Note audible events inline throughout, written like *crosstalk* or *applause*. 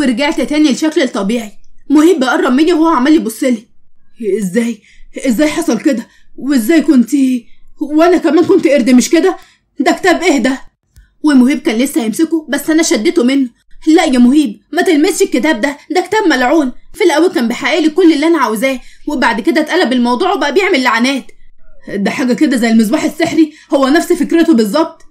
ورجعت تاني لشكلي الطبيعي مهيب بقرب مني وهو عمال يبصلي ازاي ازاي حصل كده وازاي كنت وانا كمان كنت قرد مش كده ده كتاب ايه ده ومهيب كان لسه يمسكه بس انا شدته منه لا يا مهيب ما تلمسش الكتاب ده ده كتاب ملعون في الاول كان بيحقق لي كل اللي انا عاوزاه وبعد كده اتقلب الموضوع وبقى بيعمل لعنات ده حاجه كده زي المصباح السحري هو نفس فكرته بالظبط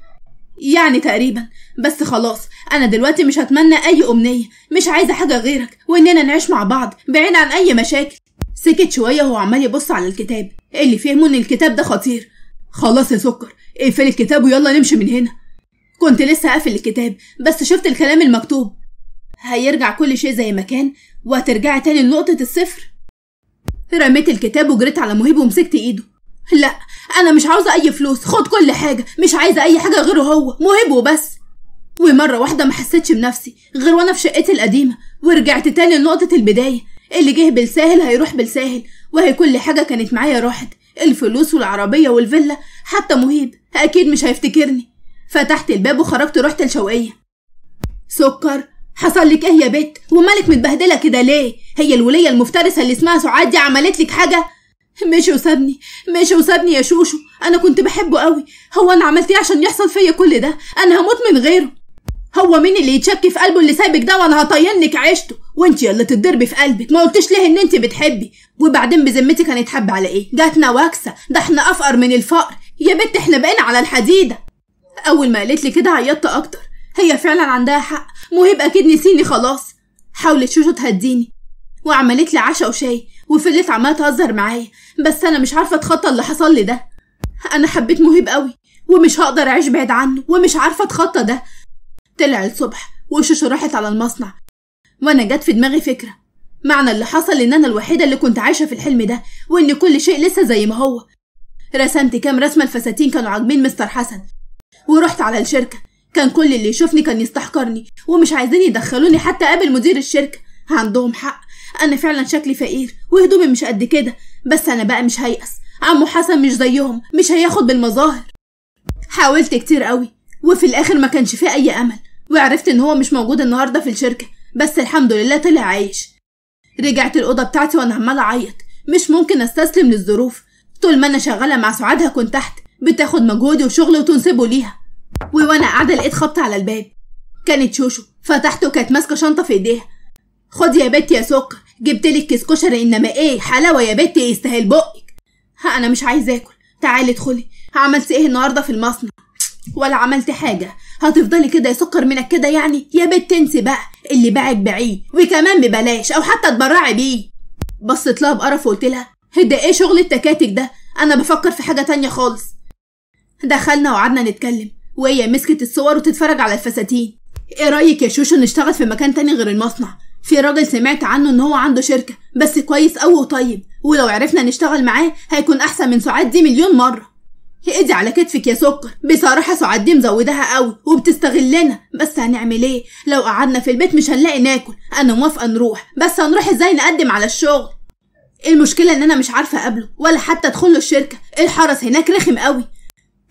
يعني تقريبا بس خلاص انا دلوقتي مش هتمنى اي امنيه مش عايزه حاجه غيرك واننا نعيش مع بعض بعيد عن اي مشاكل سكت شويه وهو عمال يبص على الكتاب اللي فهمه ان الكتاب ده خطير خلاص يا سكر اقفل الكتاب ويلا نمشي من هنا كنت لسه قافل الكتاب بس شفت الكلام المكتوب هيرجع كل شيء زي ما كان وهترجعي تاني لنقطة الصفر رميت الكتاب وجريت على مهيب ومسكت ايده لا انا مش عاوزه اي فلوس خد كل حاجه مش عايزه اي حاجه غيره هو موهبه وبس ومره واحده ما حسيتش بنفسي غير وانا في شقتي القديمه ورجعت تاني لنقطه البدايه اللي جه بالساهل هيروح بالساهل وهي كل حاجه كانت معايا راحت الفلوس والعربيه والفيلا حتى مهيب اكيد مش هيفتكرني فتحت الباب وخرجت رحت الشوقيه سكر حصل لك ايه يا بت ومالك متبهدله كده ليه هي الوليه المفترسه اللي اسمها سعاد دي عملت لك حاجه ماشي وسابني ماشي وسابني يا شوشو انا كنت بحبه قوي هو انا عملت ايه عشان يحصل فيا كل ده انا هموت من غيره هو مين اللي يتشك في قلبه اللي سايبك ده وانا هطينك عيشته وانت يلا تتضربي في قلبك ما قلتش ليه ان انت بتحبي وبعدين بذمتك هنتحب على ايه جاتنا واكسه ده احنا افقر من الفقر يا بنت احنا بقينا على الحديده اول ما قالت لي كده عيطت اكتر هي فعلا عندها حق مهيب اكيد نسيني خلاص حاولت شوشو تهديني وعملت لي عشاء وشاي وفضلت عماله تهزر معايا بس انا مش عارفه اتخطى اللي حصل لي ده انا حبيت مهيب قوي ومش هقدر اعيش بعيد عنه ومش عارفه اتخطى ده طلع الصبح وشوشو راحت على المصنع وانا جت في دماغي فكره معنى اللي حصل ان انا الوحيده اللي كنت عايشه في الحلم ده وان كل شيء لسه زي ما هو رسمت كام رسمه الفساتين كانوا عاجبين مستر حسن ورحت على الشركه كان كل اللي يشوفني كان يستحقرني ومش عايزين يدخلوني حتى قابل مدير الشركه عندهم حق أنا فعلا شكلي فقير وهدومي مش قد كده بس أنا بقى مش هيأس عمو حسن مش زيهم مش هياخد بالمظاهر حاولت كتير قوي وفي الآخر ما كانش فيه أي أمل وعرفت إن هو مش موجود النهاردة في الشركة بس الحمد لله طلع عايش رجعت الأوضة بتاعتي وأنا عمالة أعيط مش ممكن أستسلم للظروف طول ما أنا شغالة مع سعادها كنت تحت بتاخد مجهودي وشغلي وتنسبه ليها وانا قاعدة لقيت خبط على الباب كانت شوشو فتحته كانت ماسكة شنطة في إيديها خد يا بت يا سكر جبتلك كيس كشري انما ايه حلاوه يا بت يستاهل بقك ها انا مش عايزه اكل تعالي ادخلي عملت ايه النهارده في المصنع ولا عملت حاجه هتفضلي كده يا سكر منك كده يعني يا بت انسي بقى اللي باعك بعيه وكمان ببلاش او حتى اتبرعي بيه بصت لها بقرف وقلت لها هدا ايه شغل التكاتك ده انا بفكر في حاجه تانية خالص دخلنا وقعدنا نتكلم وهي مسكت الصور وتتفرج على الفساتين ايه رايك يا شوشو نشتغل في مكان تاني غير المصنع في راجل سمعت عنه ان هو عنده شركه بس كويس قوي وطيب ولو عرفنا نشتغل معاه هيكون احسن من سعاد دي مليون مره ايدي على كتفك يا سكر بصراحه سعاد دي مزودها قوي وبتستغلنا بس هنعمل ايه لو قعدنا في البيت مش هنلاقي ناكل انا موافقه نروح بس هنروح ازاي نقدم على الشغل المشكله ان انا مش عارفه اقابله ولا حتى ادخل له الشركه الحرس هناك رخم قوي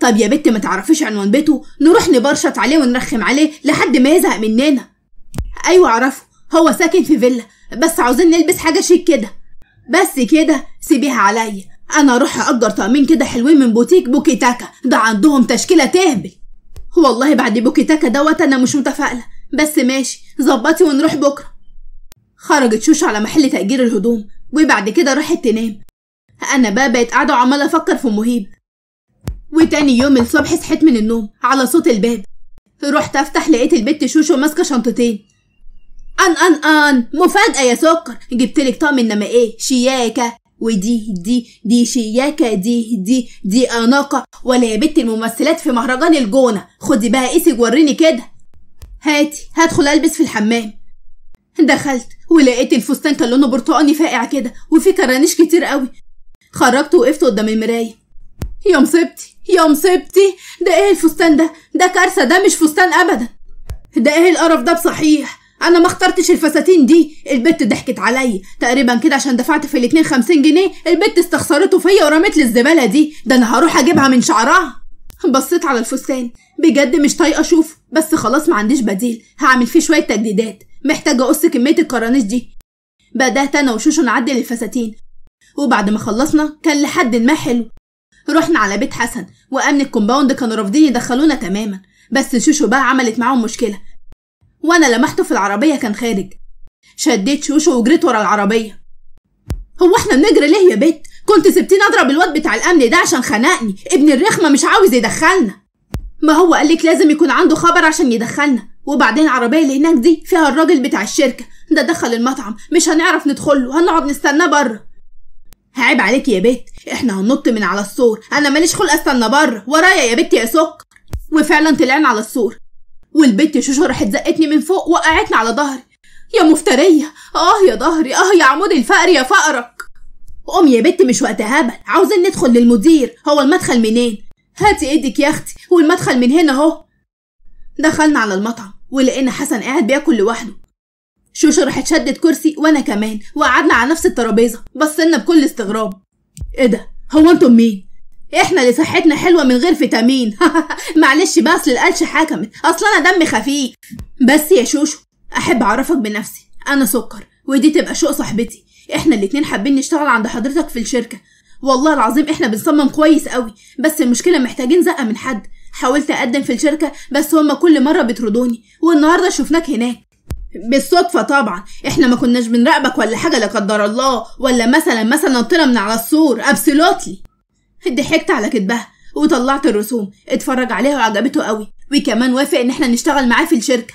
طب يا بت ما تعرفيش عنوان بيته نروح نبرشط عليه ونرخم عليه لحد ما يزهق مننا ايوه اعرفه هو ساكن في فيلا بس عاوزين نلبس حاجة شيك كده بس كده سيبيها عليا انا اروح اجر طقمين كده حلوين من بوتيك بوكيتاكا ده عندهم تشكيله تهبل والله بعد بوكيتاكا دوت انا مش متفائله بس ماشي ظبطي ونروح بكره خرجت شوش على محل تأجير الهدوم وبعد كده راحت تنام انا بقى بقيت قاعده وعماله افكر في مهيب وتاني يوم الصبح صحيت من النوم على صوت الباب رحت افتح لقيت البت شوشو ماسكه شنطتين ان ان ان مفاجأة يا سكر جبتلك طقم انما ايه شياكة ودي دي دي شياكة دي دي دي أناقة ولا يا بنت الممثلات في مهرجان الجونة خدي بقى قيسك وريني كده هاتي هدخل ألبس في الحمام دخلت ولقيت الفستان كان لونه برتقاني فاقع كده وفيه كرانيش كتير قوي خرجت وقفت قدام المراية يا مصيبتي يا مصيبتي ده ايه الفستان ده ده كارثة ده مش فستان أبدا ده ايه القرف ده بصحيح انا ما اخترتش الفساتين دي البت ضحكت عليا تقريبا كده عشان دفعت في الاتنين خمسين جنيه البت استخسرته فيا ورمت لي الزباله دي ده انا هروح اجيبها من شعرها بصيت على الفستان بجد مش طايقه اشوفه بس خلاص ما عنديش بديل هعمل فيه شويه تجديدات محتاجه اقص كميه الكرانيش دي بدات انا وشوشو نعدل الفساتين وبعد ما خلصنا كان لحد ما حلو رحنا على بيت حسن وامن الكومباوند كانوا رافضين يدخلونا تماما بس شوشو بقى عملت معاهم مشكله وأنا لمحته في العربية كان خارج شديت شوشه وجريت ورا العربية هو احنا بنجري ليه يا بت؟ كنت سبتيني اضرب الواد بتاع الامن ده عشان خنقني ابن الرخمة مش عاوز يدخلنا ما هو قالك لازم يكون عنده خبر عشان يدخلنا وبعدين العربية اللي هناك دي فيها الراجل بتاع الشركة ده دخل المطعم مش هنعرف ندخله هنقعد نستناه بره عيب عليك يا بت احنا هننط من على السور انا ماليش خلق استنى بره ورايا يا بت يا سكر وفعلا طلعنا على السور والبت شوشو راحت زقتني من فوق وقعتني على ظهري يا مفترية اه يا ظهري اه يا عمود الفقر يا فقرك قوم يا بت مش وقت هبل عاوزين ندخل للمدير هو المدخل منين هاتي ايدك يا اختي والمدخل من هنا اهو دخلنا على المطعم ولقينا حسن قاعد بياكل لوحده شوشو راحت شدت كرسي وانا كمان وقعدنا على نفس الترابيزه بصينا بكل استغراب ايه ده هو انتم مين احنا اللي صحتنا حلوه من غير فيتامين *laughs* معلش بس للقلش حكمت اصل انا دمي خفيف بس يا شوشو احب اعرفك بنفسي انا سكر ودي تبقى شوق صاحبتي احنا الاتنين حابين نشتغل عند حضرتك في الشركه والله العظيم احنا بنصمم كويس قوي بس المشكله محتاجين زقه من حد حاولت اقدم في الشركه بس هما كل مره بيطردوني والنهارده شفناك هناك بالصدفة طبعا احنا ما كناش بنراقبك ولا حاجة لا قدر الله ولا مثلا مثلا طلع من على السور ابسولوتلي ضحكت على كدبها وطلعت الرسوم اتفرج عليها وعجبته قوي وكمان وافق ان احنا نشتغل معاه في الشركه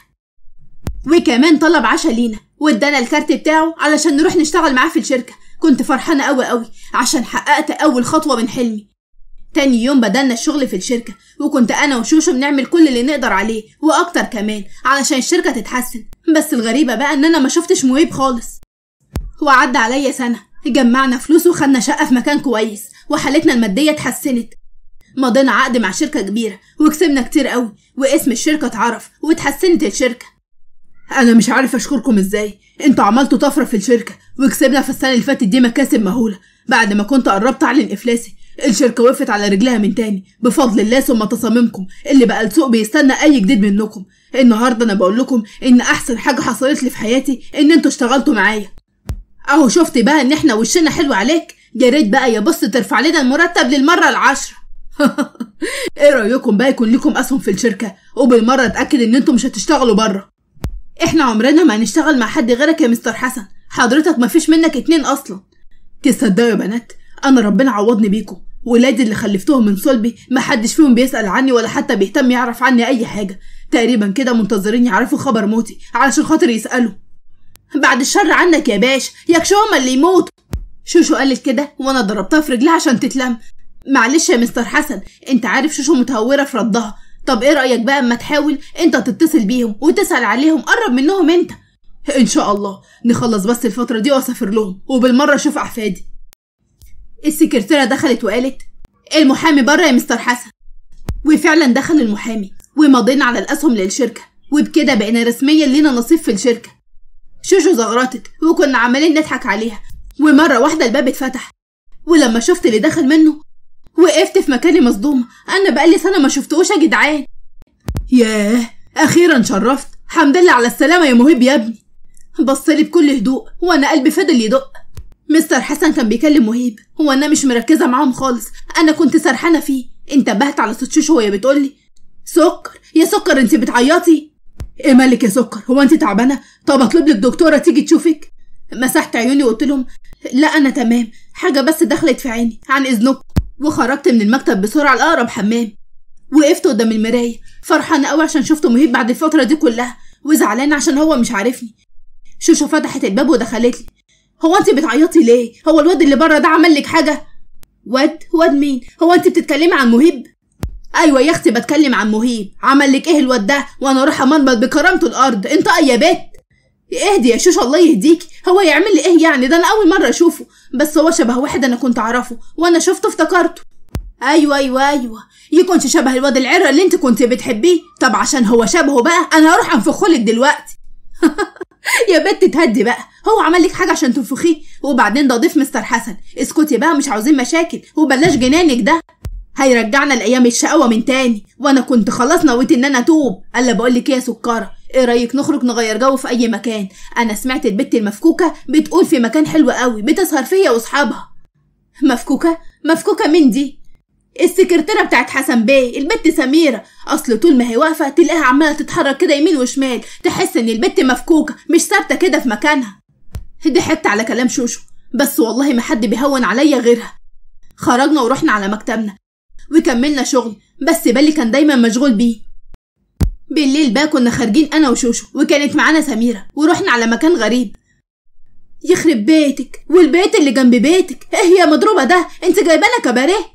وكمان طلب عشا لينا وادانا الكارت بتاعه علشان نروح نشتغل معاه في الشركه كنت فرحانه قوي قوي عشان حققت اول خطوه من حلمي تاني يوم بدلنا الشغل في الشركة وكنت أنا وشوشو بنعمل كل اللي نقدر عليه وأكتر كمان علشان الشركة تتحسن بس الغريبة بقى إن أنا ما شفتش مهيب خالص وعدى عليا سنة جمعنا فلوس وخدنا شقة في مكان كويس وحالتنا المادية اتحسنت مضينا عقد مع شركة كبيرة وكسبنا كتير قوي واسم الشركة اتعرف واتحسنت الشركة أنا مش عارف أشكركم إزاي انتوا عملتوا طفرة في الشركة وكسبنا في السنة اللي فاتت دي مكاسب مهولة بعد ما كنت قربت أعلن إفلاسي الشركة وقفت على رجلها من تاني بفضل الله ثم تصاميمكم اللي بقى السوق بيستنى أي جديد منكم النهاردة أنا بقول لكم إن أحسن حاجة حصلت لي في حياتي إن انتوا اشتغلتوا معايا أهو شفت بقى إن احنا وشنا حلو عليك يا ريت بقى يا بص ترفع لنا المرتب للمره العشره *laughs* ايه رايكم بقى يكون لكم اسهم في الشركه وبالمره اتاكد ان انتم مش هتشتغلوا بره احنا عمرنا ما هنشتغل مع حد غيرك يا مستر حسن حضرتك مفيش منك اتنين اصلا تصدقوا يا بنات انا ربنا عوضني بيكم ولادي اللي خلفتهم من صلبي محدش فيهم بيسأل عني ولا حتى بيهتم يعرف عني أي حاجة تقريبا كده منتظرين يعرفوا خبر موتي علشان خاطر يسألوا بعد الشر عنك يا باشا يكش هما اللي يموتوا شوشو قالت كده وانا ضربتها في رجلها عشان تتلم معلش يا مستر حسن انت عارف شوشو متهوره في ردها طب ايه رايك بقى اما تحاول انت تتصل بيهم وتسال عليهم قرب منهم انت ان شاء الله نخلص بس الفتره دي واسافر لهم وبالمره اشوف احفادي السكرتيره دخلت وقالت المحامي بره يا مستر حسن وفعلا دخل المحامي ومضينا على الاسهم للشركه وبكده بقينا رسميا لينا نصيب في الشركه شوشو زغرطت وكنا عمالين نضحك عليها ومرة واحدة الباب اتفتح ولما شفت اللي دخل منه وقفت في مكاني مصدومة أنا بقالي سنة ما شفتهوش يا جدعان ياه أخيرا شرفت حمد لله على السلامة يا مهيب يا ابني بصلي بكل هدوء وأنا قلبي فضل يدق مستر حسن كان بيكلم مهيب وأنا مش مركزة معاهم خالص أنا كنت سرحانة فيه انتبهت على صوت شوشو وهي بتقولي سكر يا سكر انت بتعيطي ايه مالك يا سكر هو انت تعبانه طب اطلب لك دكتوره تيجي تشوفك مسحت عيوني وقلت لهم لا انا تمام حاجه بس دخلت في عيني عن اذنكم وخرجت من المكتب بسرعه لاقرب حمام وقفت قدام المرايه فرحانه قوي عشان شفته مهيب بعد الفتره دي كلها وزعلانه عشان هو مش عارفني شوشة فتحت الباب ودخلت لي هو انت بتعيطي ليه هو الواد اللي بره ده عمل لك حاجه واد واد مين هو انت بتتكلمي عن مهيب ايوه يا اختي بتكلم عن مهيب عمل لك ايه الواد ده وانا اروح امرمط بكرامته الارض انت يا بت اهدي يا شوشة الله يهديكي هو يعمل لي ايه يعني ده انا اول مرة اشوفه بس هو شبه واحد انا كنت اعرفه وانا شفته افتكرته ايوه ايوه ايوه يكون شبه الواد العره اللي انت كنت بتحبيه طب عشان هو شبهه بقى انا هروح انفخهولك دلوقتي *laughs* يا بت تهدي بقى هو عمل لك حاجه عشان تنفخيه وبعدين ده ضيف مستر حسن اسكتي بقى مش عاوزين مشاكل وبلاش جنانك ده هيرجعنا لايام الشقاوه من تاني وانا كنت خلاص نويت ان انا اتوب الا بقول لك ايه يا سكره ايه رايك نخرج نغير جو في اي مكان انا سمعت البت المفكوكه بتقول في مكان حلو قوي بتسهر فيا واصحابها مفكوكه مفكوكه مين دي السكرتيرة بتاعت حسن بيه البت سميرة أصل طول ما هي واقفة تلاقيها عمالة تتحرك كده يمين وشمال تحس إن البت مفكوكة مش ثابتة كده في مكانها ضحكت على كلام شوشو بس والله ما حد بيهون عليا غيرها خرجنا ورحنا على مكتبنا وكملنا شغل بس بالي كان دايما مشغول بيه بالليل بقى كنا خارجين انا وشوشو وكانت معانا سميره ورحنا على مكان غريب يخرب بيتك والبيت اللي جنب بيتك ايه يا مضروبه ده انت جايبانا كباريه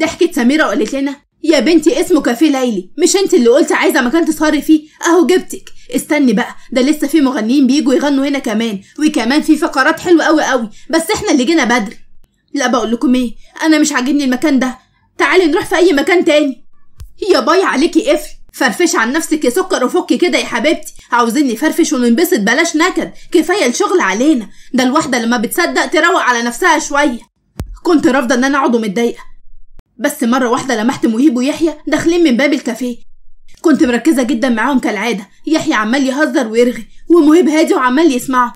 ضحكت سميره وقالت لنا يا بنتي اسمه كافيه ليلي مش انت اللي قلت عايزه مكان تسهري فيه اهو جبتك استني بقى ده لسه في مغنيين بييجوا يغنوا هنا كمان وكمان في فقرات حلوه قوي قوي بس احنا اللي جينا بدري لا بقول لكم ايه انا مش عاجبني المكان ده تعالي نروح في اي مكان تاني يا باي عليكي قفل فرفش عن نفسك يا سكر وفكي كده يا حبيبتي عاوزين نفرفش وننبسط بلاش نكد كفايه الشغل علينا ده الواحده لما بتصدق تروق على نفسها شويه كنت رافضه ان انا اقعد ومتضايقه بس مره واحده لمحت مهيب ويحيى داخلين من باب الكافيه كنت مركزه جدا معاهم كالعاده يحيى عمال يهزر ويرغي ومهيب هادي وعمال يسمعه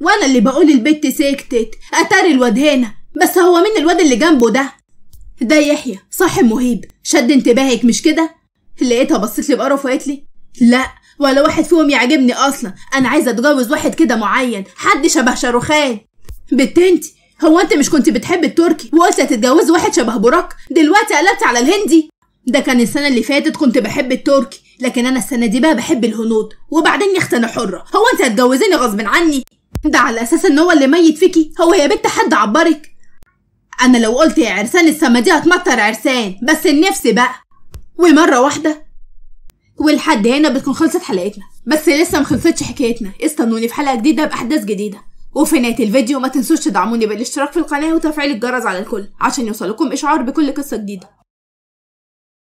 وانا اللي بقول البت سكتت اتاري الواد هنا بس هو مين الواد اللي جنبه ده ده يحيى صاحب مهيب شد انتباهك مش كده لقيتها بصت لي بقرف وقالت لي لا ولا واحد فيهم يعجبني اصلا انا عايزه اتجوز واحد كده معين حد شبه شاروخان بتنتي هو انت مش كنت بتحب التركي وقلت هتتجوزي واحد شبه براك دلوقتي قلبت على الهندي ده كان السنة اللي فاتت كنت بحب التركي لكن أنا السنة دي بقى بحب الهنود وبعدين يا أختي أنا حرة هو أنت هتجوزيني غصب عني ده على أساس إن هو اللي ميت فيكي هو يا بنت حد عبرك أنا لو قلت يا عرسان السما دي هتمطر عرسان بس النفس بقى ومرة واحدة ولحد هنا بتكون خلصت حلقتنا بس لسه مخلصتش حكايتنا استنوني في حلقة جديدة بأحداث جديدة وفي نهاية الفيديو ما تنسوش تدعموني بالاشتراك في القناة وتفعيل الجرس على الكل عشان يوصلكم إشعار بكل قصة جديدة